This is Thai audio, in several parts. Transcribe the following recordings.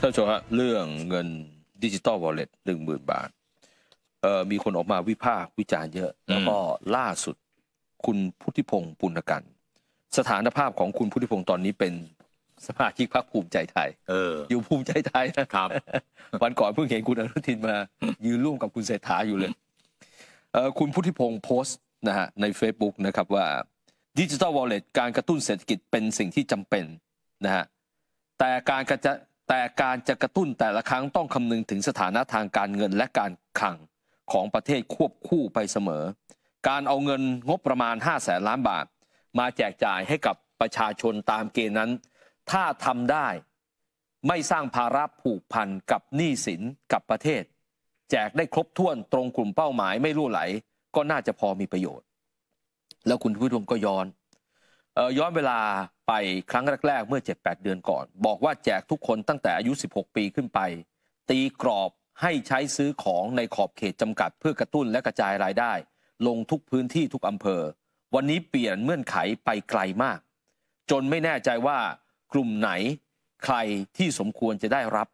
ท่านผู้ชมฮะเรื่องเงินดิจิตอลวอลเล็ตหนึ่งหมื่นบาทเอ่อมีคนออกมาวิพากษ์วิจารณ์เยอะแล้วก็ล่าสุด คุณพุทธิพงศ์ปุณกันสถานภาพของคุณพุทธิพงศ์ตอนนี้เป็นสมาชิกพรรคภูมิใจไทยเอออยู่ภูมิใจไทยนะครับวันก่อนเพิ่งเห็นคุณอนุทินมายืนร่วมกับคุณเศรษฐาอยู่เลย เออคุณพุทธิพงศ์โพสต์นะฮะใน Facebook นะครับว่าดิจิตอลวอลเล็ตการกระตุ้นเศรษฐกิจเป็นสิ่งที่จำเป็นนะฮะแต่การกระแต่การจะกระตุ้นแต่ละครั้งต้องคำนึงถึงสถานะทางการเงินและการคลังของประเทศควบคู่ไปเสมอ การเอาเงินงบประมาณ 5 0 0แสนล้านบาทมาแจกจ่ายให้กับประชาชนตามเกณฑ์นั้น ถ้าทำได้ไม่สร้างภาระผูกพันกับหนี้สินกับประเทศ แจกได้ครบถ้วนตรงกลุ่มเป้าหมายไม่รั่วไหล ก็น่าจะพอมีประโยชน์ แล้วคุณผู้ชมก็ย้อนออย้อนเวลาไปครั้งแรก ๆ เมื่อ 7-8 เดือนก่อน บอกว่าแจกทุกคนตั้งแต่อายุ16 ปีขึ้นไป ตีกรอบให้ใช้ซื้อของในขอบเขตจำกัดเพื่อกระตุ้นและกระจายรายได้ ลงทุกพื้นที่ทุกอำเภอ วันนี้เปลี่ยนเมื่อนไขไปไกลมาก จนไม่แน่ใจว่ากลุ่มไหน ใครที่สมควรจะได้รับ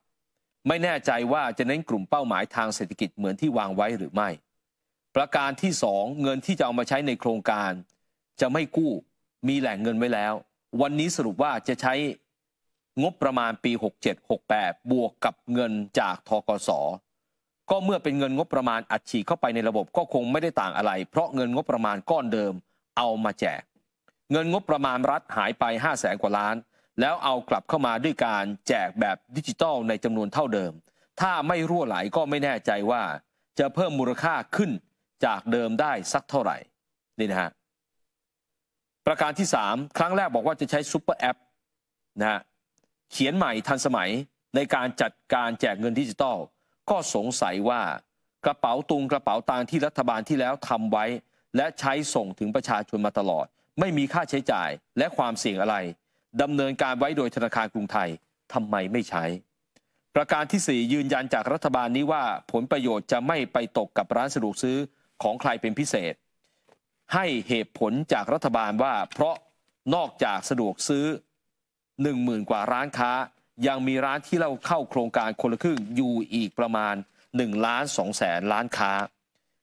ไม่แน่ใจว่าจะเน้นกลุ่มเป้าหมายทางเศรษฐกิจเหมือนที่วางไว้หรือไม่ ประการที่ 2 เงินที่จะเอามาใช้ในโครงการ จะไม่กู้มีแหล่งเงินไว้แล้ววันนี้สรุปว่าจะใช้งบประมาณปี 67-68 บวกกับเงินจากทกส ก็เมื่อเป็นเงินงบประมาณอัดฉีดเข้าไปในระบบก็คงไม่ได้ต่างอะไร เพราะเงินงบประมาณก้อนเดิมเอามาแจก เงินงบประมาณรัฐหายไป5 0าแสนกว่าล้านแล้วเอากลับเข้ามาด้วยการแจกแบบดิจิตอลในจำนวนเท่าเดิม ถ้าไม่รั่วไหลก็ไม่แน่ใจว่าจะเพิ่มมูลค่าขึ้นจากเดิมได้สักเท่าไหร่นี่นะฮะประการที่ 3 ครั้งแรกบอกว่าจะใช้ซูเปอร์แอปนะฮะเขียนใหม่ทันสมัยในการจัดการแจกเงินดิจิตอลก็สงสัยว่า กระเป๋าตุงกระเป๋าตังที่รัฐบาลที่แล้วทำไว้ และใช้ส่งถึงประชาชนมาตลอด ไม่มีค่าใช้จ่ายและความเสี่ยงอะไรดำเนินการไว้โดยธนาคารกรุงไทยทำไมไม่ใช้ ประการที่ 4 ยืนยันจากรัฐบาลนี้ว่า ผลประโยชน์จะไม่ไปตกกับร้านสะดวกซื้อของใครเป็นพิเศษให้เหตุผลจากรัฐบาลว่า เพราะนอกจากสะดวกซื้อ 1 0,000กว่าร้านค้า ยังมีร้านที่เราเข้าโครงการคนละครึ่งอยู่อีกประมาณ1ล้าน2แสนล้านค้า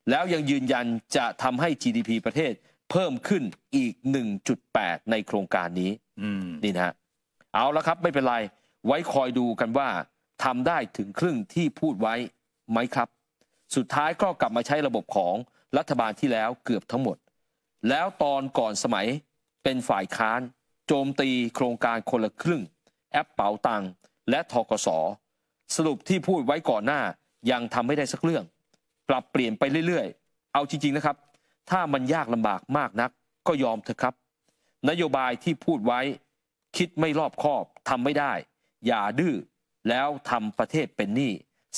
แล้วยังยืนยันจะทำให้ GDP ประเทศ เพิ่มขึ้นอีก 1.8 ในโครงการนี้นี่นะเอาละครับไม่เป็นไรไว้คอยดูกันว่าทำได้ถึงครึ่งที่พูดไว้ไหมครับ สุดท้ายก็กลับมาใช้ระบบของรัฐบาลที่แล้วเกือบทั้งหมดแล้วตอนก่อนสมัยเป็นฝ่ายค้าน โจมตีโครงการคนละครึ่ง แอปเป๋าตังและทกศสรุปที่พูดไว้ก่อนหน้ายังทำไม่ได้สักเรื่อง ปรับเปลี่ยนไปเรื่อยๆ เอาจริงๆนะครับ ถ้ามันยากลำบากมากนัก ก็ยอมเถอะครับ นโยบายที่พูดไว้ คิดไม่รอบคอบทำไม่ได้ อย่าดื้อแล้วทำประเทศเป็นหนี้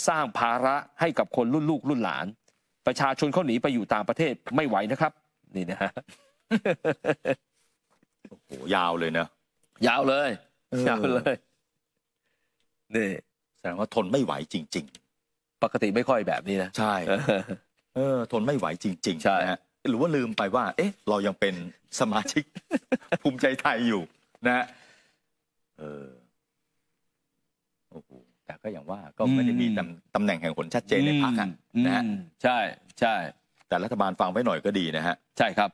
สร้างภาระให้กับคนรุ่นลูกรุ่นหลาน ประชาชนเขาหนีไปอยู่ต่างประเทศไม่ไหวนะครับนี่นะฮะโอ้โหยาวเลยนะยาวเลยยาวเลยนี่แสดงว่าทนไม่ไหวจริง ๆ ปกติไม่ค่อยแบบนี้นะใช่เออ ทนไม่ไหวจริงๆใช่ฮะหรือว่าลืมไปว่า เอ๊ะ เรายังเป็นสมาชิก ภูมิใจไทยอยู่ นะเออโอ้โหแต่ก็อย่างว่า ก็ไม่ได้มีตำแหน่งแห่งผลชัดเจนในพรรคนะใช่ใช่แต่รัฐบาลฟังไว้หน่อยก็ดีนะฮะใช่ครับ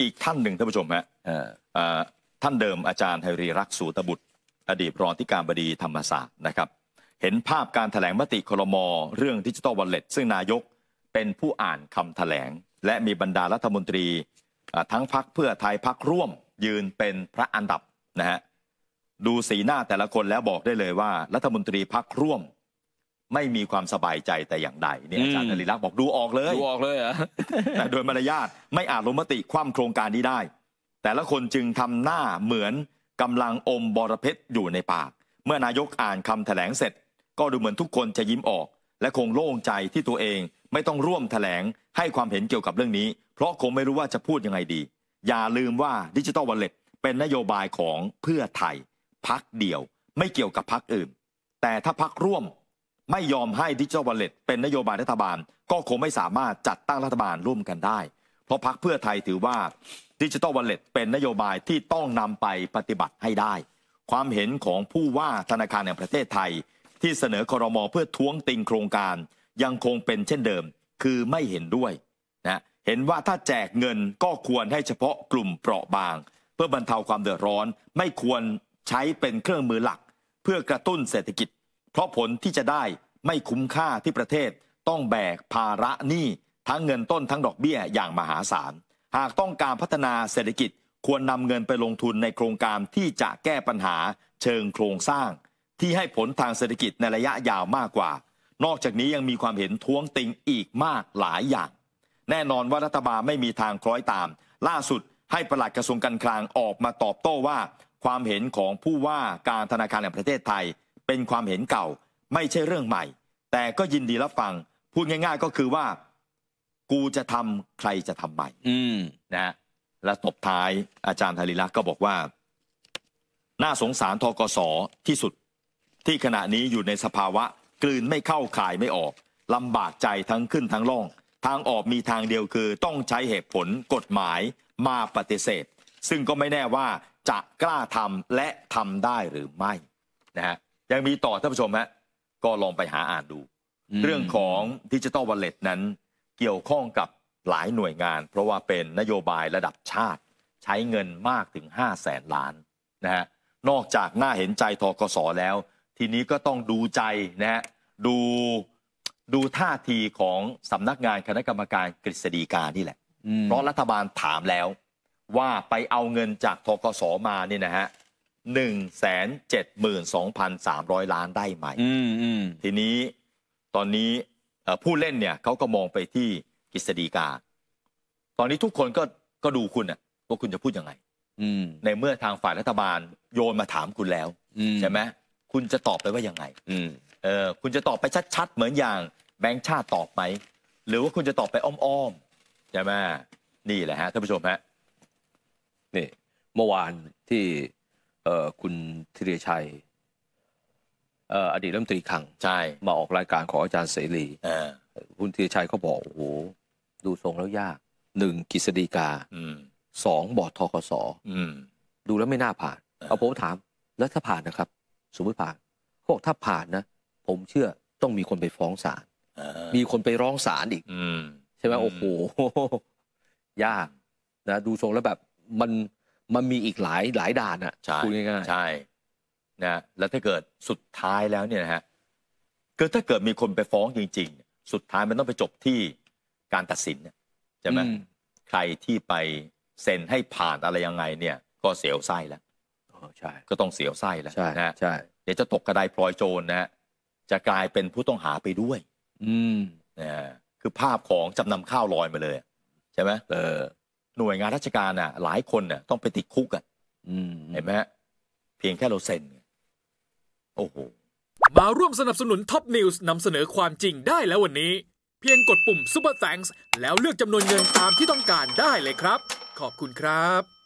อีกท่านหนึ่งท่านผู้ชมฮะท่านเดิมอาจารย์ไทรีรักสูตบุตร อดีตรองที่การบดีธรรมศาสตร์นะครับ เห็นภาพการถแถลงมติคลมเรื่องดิจิตอลวอลเล็ตซึ่งนายกเป็นผู้อ่านคำาแถลง และมีบรรดารัฐมนตรีทั้งพักเพื่อไทยพักร่วม ยืนเป็นพระอันดับนะฮะดูสีหน้าแต่ละคนแล้วบอกได้เลยว่ารัฐมนตรีพักร่วมไม่มีความสบายใจแต่อย่างใด เนี่ยอาจารย์นริรักษ์บอกดูออกเลยดูออกเลยเหรอแต่โดยมารยาทไม่อาจลงมติคว่ำโครงการนี้ได้ แต่ละคนจึงทำหน้าเหมือนกำลังอมบอระเพ็ดอยู่ในปาก เมื่อนายกอ่านคำแถลงเสร็จ ก็ดูเหมือนทุกคนจะยิ้มออก และคงโล่งใจที่ตัวเอง ไม่ต้องร่วมแถลงให้ความเห็นเกี่ยวกับเรื่องนี้ เพราะคงไม่รู้ว่าจะพูดยังไงดี อย่าลืมว่าดิจิทัลวอลเล็ตเป็นนโยบายของเพื่อไทยพักเดียว ไม่เกี่ยวกับพักอื่น แต่ถ้าพักร่วมไม่ยอมให้ดิจิทัลวอลเล็ตเป็นนโยบายรัฐบาล ก็คงไม่สามารถจัดตั้งรัฐบาลร่วมกันได้ เพราะพักเพื่อไทยถือว่าดิจิทัลวอลเล็ตเป็นนโยบายที่ต้องนำไปปฏิบัติให้ได้ ความเห็นของผู้ว่าธนาคารแห่งประเทศไทย ที่เสนอคอรมอเพื่อท้วงติงโครงการ ยังคงเป็นเช่นเดิม คือไม่เห็นด้วยนะเห็นว่าถ้าแจกเงินก็ควรให้เฉพาะกลุ่มเปราะบาง เพื่อบรรเทาความเดือดร้อนไม่ควรใช้เป็นเครื่องมือหลัก เพื่อกระตุ้นเศรษฐกิจเพราะผลที่จะได้ไม่คุ้มค่าที่ประเทศ ต้องแบกภาระหนี้ทั้งเงินต้นทั้งดอกเบี้ยอย่างมหาศาล หากต้องการพัฒนาเศรษฐกิจควรนำเงินไปลงทุนในโครงการที่จะแก้ปัญหาเชิงโครงสร้าง ที่ให้ผลทางเศรษฐกิจในระยะยาวมากกว่า นอกจากนี้ยังมีความเห็นท้วงติงอีกมากหลายอย่าง แน่นอนว่ารัฐบาลไม่มีทางคล้อยตาม ล่าสุดให้ประหลัดกระทรวงการคลังออกมาตอบโต้ว่าความเห็นของผู้ว่าการธนาคารแห่งประเทศไทยเป็นความเห็นเก่าไม่ใช่เรื่องใหม่ แต่ก็ยินดีรับฟัง พูดง่าย ๆ ก็คือว่า กูจะทำใครจะทำใหม่ อืนะและตบท้ายอาจารย์ธริลักษ์ก็บอกว่า น่าสงสารทกศที่สุดที่ขณะนี้อยู่ในสภาวะ กลืนไม่เข้าขายไม่ออกลำบากใจทั้งขึ้น ทั้งล่องทางออกมีทางเดียวคือ ต้องใช้เหตุผลกฎหมายมาปฏิเสธ ซึ่งก็ไม่แน่ว่าจะกล้าทำและทำได้หรือไม่ นะฮะยังมีต่อท่านผู้ชมฮะก็ลองไปหาอ่านดู เรื่องของดิจิตอลวอลเล็ตนั้น เกี่ยวข้องกับหลายหน่วยงาน เพราะว่าเป็นนโยบายระดับชาติใช้เงินมากถึง5 0 0แสนล้านนะฮะนอกจากน่าเห็นใจทกสแล้ว ทีนี้ก็ต้องดูใจนะฮะดูดูท่าทีของสำนักงานคณะกรรมการกฤษฎีกานี่แหละ เพราะรัฐบาลถามแล้ว ว่าไปเอาเงินจากทกสมาเนี่ยนะฮะ172,300ล้านได้ไหมทีนี้ตอนนี้ผู้เล่นเนี่ยเขาก็มองไปที่กฤษฎีกา ตอนนี้ทุกคนก็ก็ดูคุณอะว่าคุณจะพูดยังไงในเมื่อทางฝ่ายรัฐบาล โยนมาถามคุณแล้วใช่ไหมคุณจะตอบไปว่ายังไงเออคุณจะตอบไปชัดๆเหมือนอย่าง แบงค์ชาติตอบไหมหรือว่าคุณจะตอบไปอ้อมๆใช่ไหมนี่แหละฮะท่านผู้ชมฮะนี่เมื่อวานที่คุณธีรชัยอดีตรัฐมนตรีขังใช่มาออกรายการของอาจารย์เสรีคุณธีรชัยเขาบอกโอ้โหดูทรงแล้วยากหนึ่งกฤษฎีกาสองบอดทกศดูแล้วไม่น่าผ่านเอาผมถามแล้วถ้าผ่านนะครับสมมติผ่านเขาบอกถ้าผ่านนะ ผมเชื่อต้องมีคนไปฟ้องศาลมีคนไปร้องศาลอีกใช่ไหมโอ้โหยากนะดูทรงแล้วแบบมันมันมีอีกหลายหลายด่านอะใช่ง่ายๆใช่นะแล้วถ้าเกิดสุดท้ายแล้วเนี่ยนะฮะคือถ้าเกิดมีคนไปฟ้องจริง ๆ สุดท้ายมันต้องไปจบที่การตัดสินใช่ไหมใครที่ไปเซ็นให้ผ่านอะไรยังไง เนี่ย ก็เสียวไส้แล้วใช่ ก็ต้องเสียวไส้แล้วใช่นะใช่ เดี๋ยวจะตกกระไดพลอยโจรนะฮะจะกลายเป็นผู้ต้องหาไปด้วย อืมนะคือภาพของจำนำข้าวลอยมาเลยใช่ไหมเออหน่วยงานราชการอ่ะหลายคนอ่ะต้องไปติดคุกอ่ะเห็นไหมฮะเพียงแค่เราเซ็นโอ้โหมาร่วมสนับสนุนท็อปนิวส์นำเสนอความจริงได้แล้ววันนี้ เพียงกดปุ่มป u ปอร์แฟ n ส์แล้วเลือกจำนวนเงินตามที่ต้องการได้เลยครับ ขอบคุณครับ